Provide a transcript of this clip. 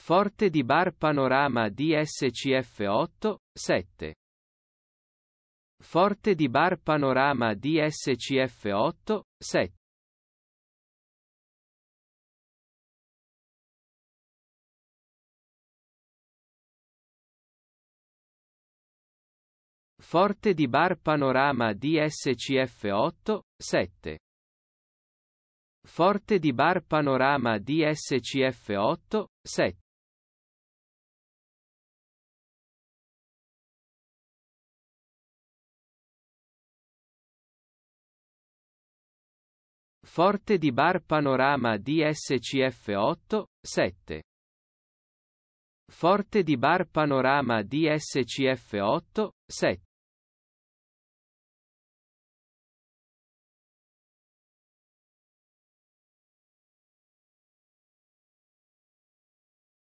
Forte di Bar Panorama DSCF 8, 7. Forte di Bar Panorama DSCF 8, 7. Forte di Bar Panorama DSCF 8, 7. Forte di Bar Panorama DSCF 8, 7. Forte di Bar Panorama DSCF 8, 7. Forte di Bar Panorama DSCF 8, 7.